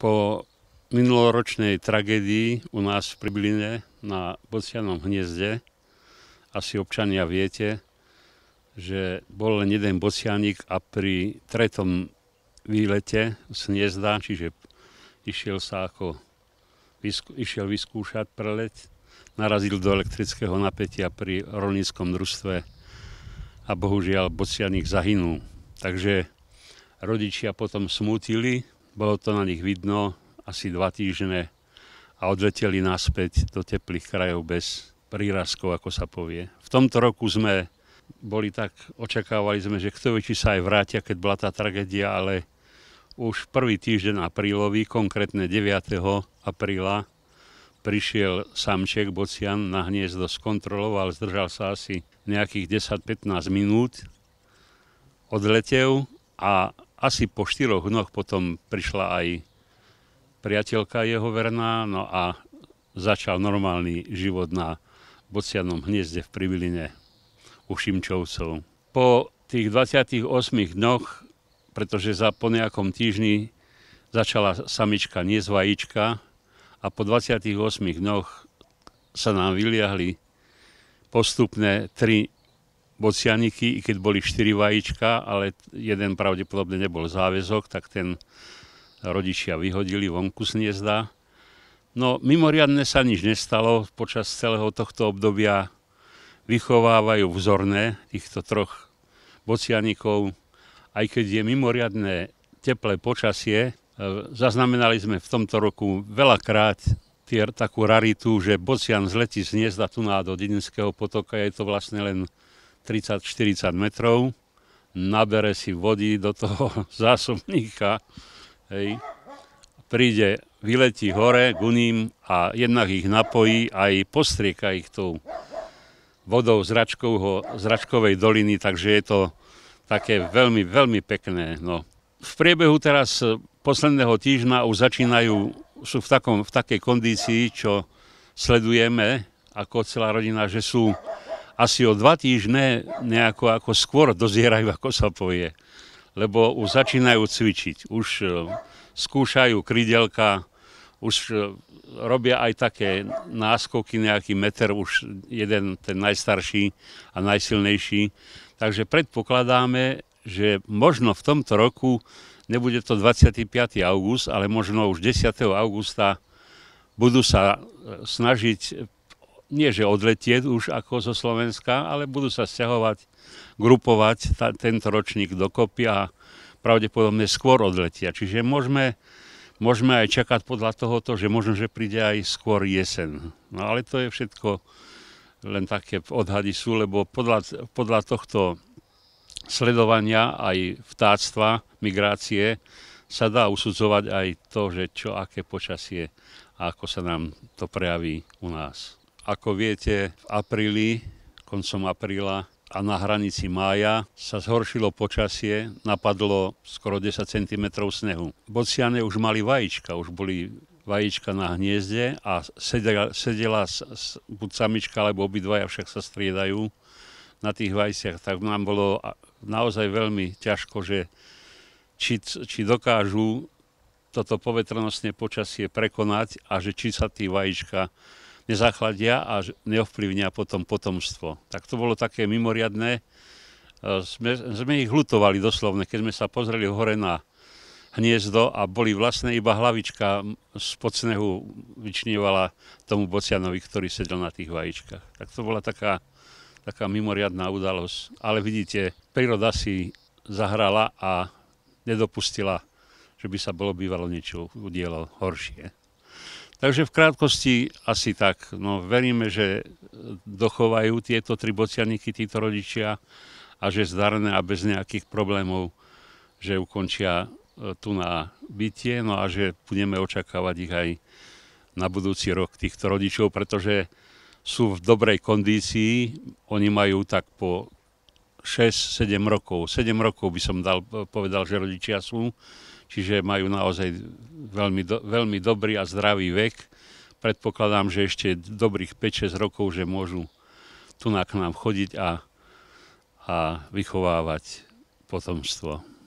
Po minuloročnej tragédii u nás v Pribline na Bocianom hniezde, asi občania viete, že bol len jeden bocianik a pri tretom výlete z hniezda, čiže išiel sa ako vysku, išiel vyskúšať preleť, narazil do elektrického napätia pri rolníckom družstve a bohužiaľ bocianik zahynul. Takže rodičia potom smutili, bolo to na nich vidno asi dva týždne a odleteli naspäť do teplých krajov bez prírazkov, ako sa povie. V tomto roku sme boli tak, očakávali sme, že kto vie, či sa aj vrátia, keď bola tá tragédia, ale už prvý týždeň aprílový, konkrétne 9. apríla, prišiel samček Bocian na hniezdo, skontroloval, zdržal sa asi nejakých 10-15 minút, odletel a asi po štyroch dnoch potom prišla aj priateľka jeho verná, no a začal normálny život na bocianom hniezde v Priviline u Šimčovcov. Po tých 28 dňoch, pretože za po nejakom týždni začala samička, nie a po 28 dňoch sa nám vyliahli postupné tri bocianiky, i keď boli štyri vajíčka, ale jeden pravdepodobne nebol záväzok, tak ten rodičia vyhodili vonku z hniezda. No mimoriadne sa nič nestalo, počas celého tohto obdobia vychovávajú vzorné týchto troch bocianikov, aj keď je mimoriadne teplé počasie, e, zaznamenali sme v tomto roku veľakrát takú raritu, že bocian zletí z hniezda tuná do Dedinského potoka, je to vlastne len 30-40 metrov, nabere si vody do toho zásobníka, hej, príde, vyletí hore k uním a jednak ich napojí a aj postrieka ich tou vodou zračkovej doliny, takže je to také veľmi, veľmi pekné. No. V priebehu teraz eh, posledného týždňa už začínajú, sú v, takom, v takej kondícii, čo sledujeme ako celá rodina, že sú asi o dva týždne nejako ako skôr dozierajú, ako sa povie. Lebo už začínajú cvičiť, už e, skúšajú krydelka, už e, robia aj také náskoky, nejaký meter, už jeden ten najstarší a najsilnejší. Takže predpokladáme, že možno v tomto roku, nebude to 25. august, ale možno už 10. augusta budú sa e, snažiť nie že odletieť už ako zo Slovenska, ale budú sa sťahovať, grupovať ta, tento ročník dokopy a pravdepodobne skôr odletia. Čiže môžeme, môžeme aj čakať podľa tohoto, že možno, že príde aj skôr jesen. No ale to je všetko len také odhady sú, lebo podľa, podľa tohto sledovania aj vtáctva, migrácie, sa dá usudzovať aj to, že čo aké počasie a ako sa nám to prejaví u nás. Ako viete, v apríli, koncom apríla a na hranici mája sa zhoršilo počasie, napadlo skoro 10 cm snehu. Bociane už mali vajíčka, už boli vajíčka na hniezde a sedela, sedela buď samička, alebo obidvaja však sa striedajú na tých vajciach, tak nám bolo naozaj veľmi ťažko, že či, či dokážu toto povetrnostné počasie prekonať a že či sa tí vajíčka nezachladia a neovplyvnia potom potomstvo. Tak to bolo také mimoriadné. E, sme, sme ich hlutovali doslovne, keď sme sa pozreli hore na hniezdo a boli vlastne iba hlavička z podsnehu vyčnievala tomu Bocianovi, ktorý sedel na tých vajíčkach. Tak to bola taká, taká mimoriadná udalosť. Ale vidíte, príroda si zahrala a nedopustila, že by sa bolo bývalo niečo udielo horšie. Takže v krátkosti asi tak. No, veríme, že dochovajú tieto tri bocianiky títo rodičia a že zdarné a bez nejakých problémov, že ukončia e, tu na bytie, no a že budeme očakávať ich aj na budúci rok týchto rodičov, pretože sú v dobrej kondícii, oni majú tak po 6-7 rokov. 7 rokov by som dal, e, povedal, že rodičia sú, čiže majú naozaj veľmi, do, veľmi dobrý a zdravý vek. Predpokladám, že ešte dobrých 5-6 rokov, že môžu tu k nám chodiť a, a vychovávať potomstvo.